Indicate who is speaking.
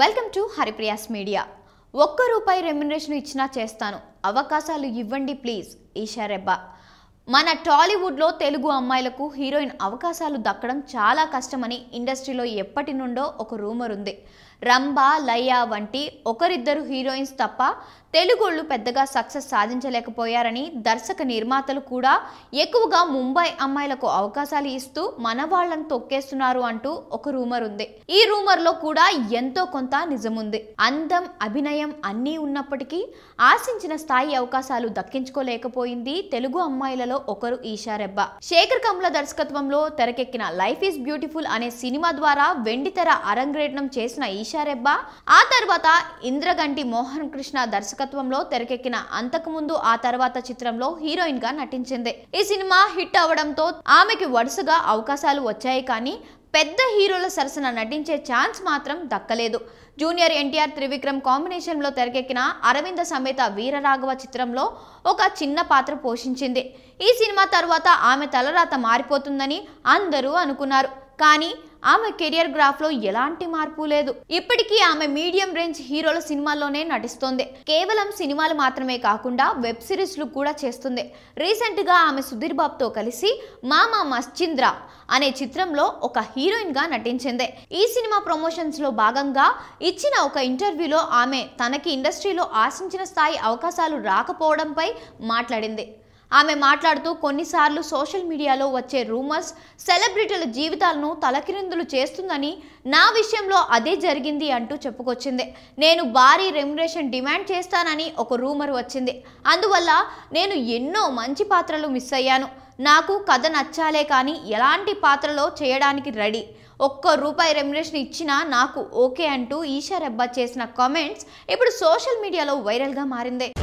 Speaker 1: welcome to Haripriya's media ఒక్క రూపాయి remuneration ఇచ్చినా చేస్తాను అవకాశాలు ఇవ్వండి ప్లీజ్ ఈషా రెబ్బా మన టాలీవుడ్లో తెలుగు అమ్మాయిలకు హీరోయిన్ అవకాశాలు దక్కడం చాలా కష్టమని ఇండస్ట్రీలో ఎప్పటి నుండో ఒక రూమర్ ఉంది రంబ లయ వంటి ఒకరిద్దరు హీరోయిన్స్ తప్ప తెలుగుళ్ళు పెద్దగా సక్సెస్ సాధించలేకపోయారని దర్శక నిర్మాతలు కూడా ఎక్కువగా ముంబై అమ్మాయిలకు అవకాశాలు ఇస్తూ మన వాళ్ళని తొక్కేస్తున్నారు అంటూ ఒక రూమర్ ఉంది ఈ రూమర్లో కూడా ఎంతో కొంత నిజముంది అందం అభినయం అన్నీ ఉన్నప్పటికీ ఆశించిన స్థాయి అవకాశాలు దక్కించుకోలేకపోయింది తెలుగు అమ్మాయిలలో దర్శకుల్లో ఒకరు ఈషా రెబ్బ శేఖర్ కమ్ల దర్శకత్వంలో తెరకెక్కిన లైఫ్ ఈజ్ బ్యూటిఫుల్ అనే సినిమా ద్వారా వెండితెర అరంగ్రేటం చేసిన ఈషా రెబ్బ ఆ తర్వాత ఇంద్రగంటి మోహన్ కృష్ణ దర్శకత్వంలో తెరకెక్కిన అంతకుముందు ఆ తర్వాత చిత్రంలో హీరోయిన్ గా నటించింది ఈ సినిమా హిట్ అవడంతో ఆమెకి వరుసగా అవకాశాలు వచ్చాయి కానీ పెద్ద హీరోల సరసన నటించే ఛాన్స్ మాత్రం దక్కలేదు జూనియర్ ఎన్టీఆర్ త్రివిక్రమ్ కాంబినేషన్లో తెరకెక్కిన అరవింద సమేత వీరరాఘవ చిత్రంలో ఒక చిన్న పాత్ర పోషించింది ఈ సినిమా తర్వాత ఆమె తలరాత మారిపోతుందని అందరూ అనుకున్నారు కానీ ఆమె కెరియర్ గ్రాఫ్లో ఎలాంటి మార్పు లేదు ఇప్పటికీ ఆమె మీడియం రేంజ్ హీరోల సినిమాల్లోనే నటిస్తోంది కేవలం సినిమాలు మాత్రమే కాకుండా వెబ్ సిరీస్లు కూడా చేస్తుంది రీసెంట్గా ఆమె సుధీర్ తో కలిసి మామా మశ్చింద్ర అనే చిత్రంలో ఒక హీరోయిన్గా నటించింది ఈ సినిమా ప్రమోషన్స్లో భాగంగా ఇచ్చిన ఒక ఇంటర్వ్యూలో ఆమె తనకి ఇండస్ట్రీలో ఆశించిన స్థాయి అవకాశాలు రాకపోవడంపై మాట్లాడింది ఆమె మాట్లాడుతూ కొన్నిసార్లు సోషల్ మీడియాలో వచ్చే రూమర్స్ సెలబ్రిటీల జీవితాలను తలకిరిందులు చేస్తుందని నా విషయంలో అదే జరిగింది అంటూ చెప్పుకొచ్చింది నేను భారీ రెమ్యురేషన్ డిమాండ్ చేస్తానని ఒక రూమర్ వచ్చింది అందువల్ల నేను ఎన్నో మంచి పాత్రలు మిస్ అయ్యాను నాకు కథ నచ్చాలే కానీ ఎలాంటి పాత్రలో చేయడానికి రెడీ ఒక్క రూపాయి రెమ్యునేషన్ ఇచ్చినా నాకు ఓకే అంటూ ఈషా రెబ్బా చేసిన కామెంట్స్ ఇప్పుడు సోషల్ మీడియాలో వైరల్గా మారింది